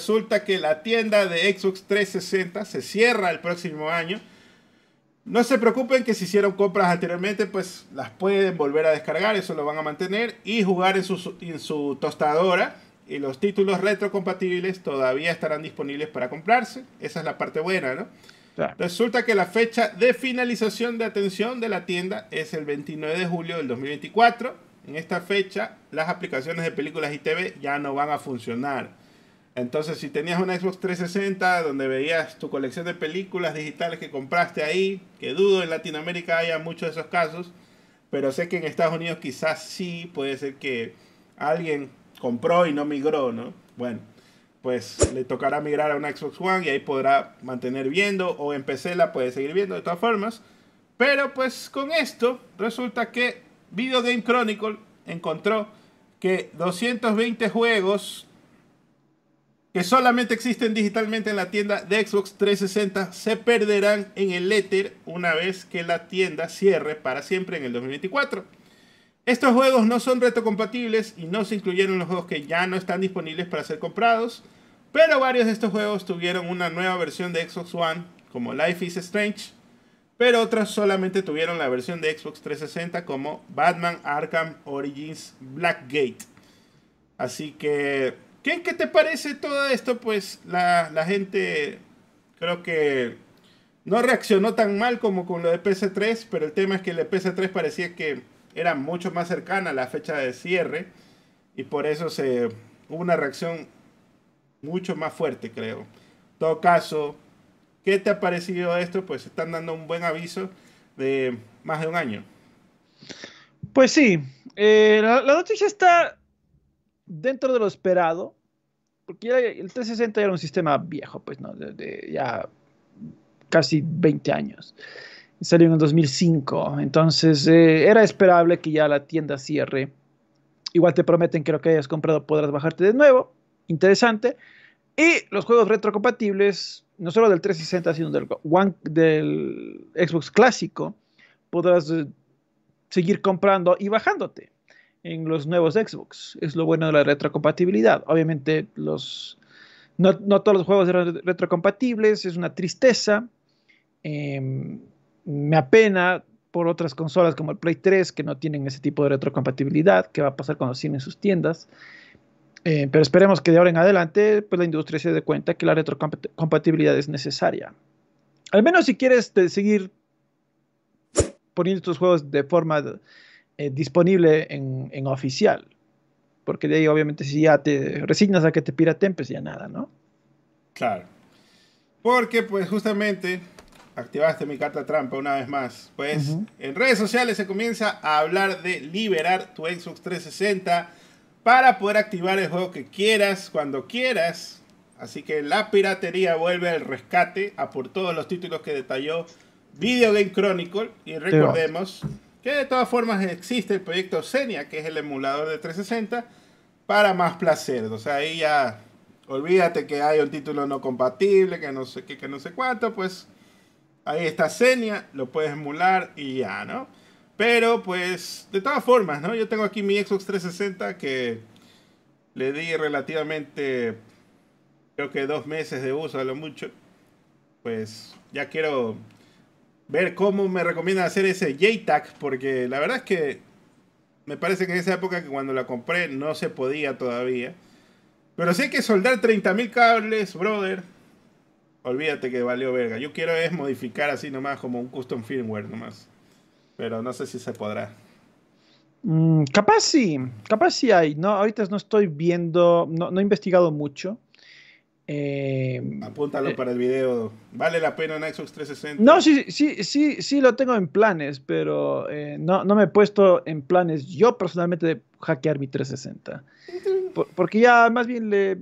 resulta que la tienda de Xbox 360 se cierra el próximo año. No se preocupen que si hicieron compras anteriormente, pues las pueden volver a descargar, eso lo van a mantener y jugar en su, tostadora. Y los títulos retrocompatibles todavía estarán disponibles para comprarse. Esa es la parte buena, ¿no? Resulta que la fecha de finalización de atención de la tienda es el 29 de julio del 2024. En esta fecha, las aplicaciones de películas y TV ya no van a funcionar. Entonces, si tenías una Xbox 360 donde veías tu colección de películas digitales que compraste ahí, que dudo en Latinoamérica haya muchos de esos casos, pero sé que en Estados Unidos quizás sí puede ser que alguien compró y no migró, ¿no? Bueno, pues le tocará migrar a una Xbox One y ahí podrá mantener viendo o en PC la puede seguir viendo de todas formas. Pero pues con esto resulta que Video Game Chronicle encontró que 220 juegos que solamente existen digitalmente en la tienda de Xbox 360 se perderán en el éter una vez que la tienda cierre para siempre en el 2024. Estos juegos no son retrocompatibles y no se incluyeron los juegos que ya no están disponibles para ser comprados, pero varios de estos juegos tuvieron una nueva versión de Xbox One, como Life is Strange, pero otras solamente tuvieron la versión de Xbox 360 como Batman Arkham Origins Blackgate. Así que ¿Qué, te parece todo esto? Pues la, gente creo que no reaccionó tan mal como con lo de PS3, pero el tema es que el de PS3 parecía que era mucho más cercana a la fecha de cierre y por eso se, hubo una reacción mucho más fuerte, creo. En todo caso, ¿qué te ha parecido esto? Pues están dando un buen aviso de más de un año. Pues sí, eh, la noticia está dentro de lo esperado, porque el 360 era un sistema viejo, pues, ¿no? De, ya casi 20 años. Salió en el 2005, entonces eh, era esperable que ya la tienda cierre. Igual te prometen que lo que hayas comprado podrás bajarte de nuevo. Interesante. Y los juegos retrocompatibles, no solo del 360, sino del, One, del Xbox clásico, podrás eh, seguir comprando y bajándote en los nuevos Xbox. Es lo bueno de la retrocompatibilidad. Obviamente los, no, todos los juegos eran retrocompatibles, es una tristeza. Em, me apena por otras consolas como el Play 3 que no tienen ese tipo de retrocompatibilidad, qué va a pasar cuando en sus tiendas. Eh, pero esperemos que de ahora en adelante pues, la industria se dé cuenta que la retrocompatibilidad es necesaria. Al menos si quieres seguir poniendo tus juegos de forma eh, disponible en, oficial. Porque de ahí, obviamente, si ya te resignas a que te piraten, pues ya nada, ¿no? Claro. Porque, pues, justamente activaste mi carta trampa una vez más. Pues en redes sociales se comienza a hablar de liberar tu Xbox 360 para poder activar el juego que quieras, cuando quieras. Así que la piratería vuelve al rescate a por todos los títulos que detalló Video Game Chronicle. Y recordemos que de todas formas existe el proyecto Xenia, que es el emulador de 360, para más placer. O sea, ahí ya olvídate que hay un título no compatible, que no sé qué, que no sé cuánto, pues ahí está Xenia, lo puedes emular y ya, ¿no? Pero pues, de todas formas, ¿no? Yo tengo aquí mi Xbox 360 que le di relativamente, creo que dos meses de uso a lo mucho. Pues ya quiero ver cómo me recomienda hacer ese JTAG, porque la verdad es que me parece que en esa época que cuando la compré no se podía todavía. Pero hay que soldar 30.000 cables, brother, olvídate que valió verga. Yo quiero es modificar así nomás como un custom firmware nomás. Pero no sé si se podrá. Mm, capaz sí, capaz sí hay. No, ahorita no estoy viendo, no, no he investigado mucho. Em, Apúntalo eh, para el video. ¿Vale la pena un Xbox 360? No, sí, sí, sí, sí lo tengo en planes, pero eh, no, me he puesto en planes yo personalmente de hackear mi 360. porque ya más bien le,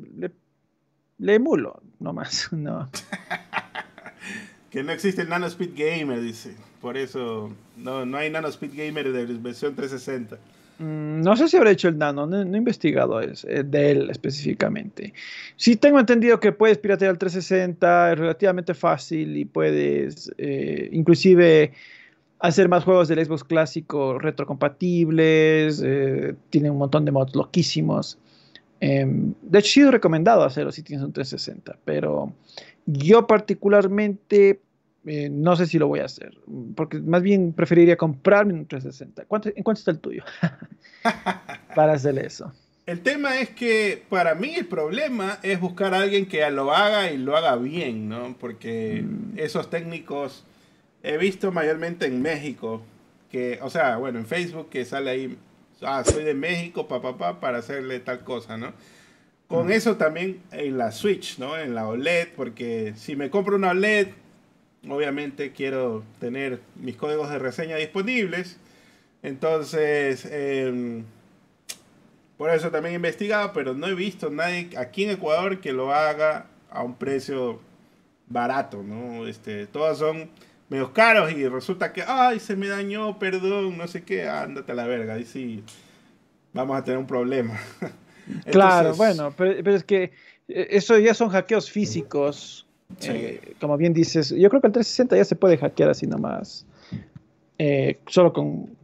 emulo, nomás. No. que no existe el Nano Speed Gamer, dice. Por eso no, no hay Nano Speed Gamer de versión 360. Mm, no sé si habrá hecho el nano, no, he investigado eh, de él específicamente. Sí tengo entendido que puedes piratear el 360, es relativamente fácil y puedes eh, inclusive hacer más juegos del Xbox clásico retrocompatibles, eh, tiene un montón de mods loquísimos. Em, de hecho, sí recomendado hacerlo si tienes un 360, pero yo particularmente eh, no sé si lo voy a hacer, porque más bien preferiría comprarme un 360. ¿En cuánto está el tuyo? para hacer eso. El tema es que para mí el problema es buscar a alguien que lo haga y lo haga bien, ¿no? Porque mm. esos técnicos he visto mayormente en México, que, o sea, bueno, en Facebook que sale ahí, ah, soy de México, papá, para hacerle tal cosa, ¿no? Con mm. eso también en la Switch, ¿no? En la OLED, porque si me compro una OLED, obviamente quiero tener mis códigos de reseña disponibles. Entonces, em, por eso también he investigado, pero no he visto nadie aquí en Ecuador que lo haga a un precio barato, ¿no? Este, todas son medios caros y resulta que, ay, se me dañó, perdón, no sé qué, ándate a la verga, y sí, vamos a tener un problema. claro, bueno, pero, pero, es que eh, eso ya son hackeos físicos eh, como bien dices, yo creo que el 360 ya se puede hackear así nomás. Eh, solo con,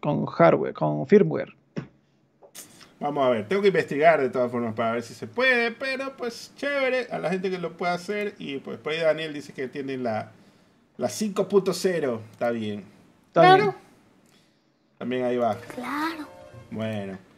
con, hardware, con firmware. Vamos a ver, tengo que investigar de todas formas para ver si se puede, pero pues chévere a la gente que lo pueda hacer. Y pues por ahí Daniel dice que tiene la, la 5.0, está bien. Está claro. Bien. También ahí va. Claro. Bueno.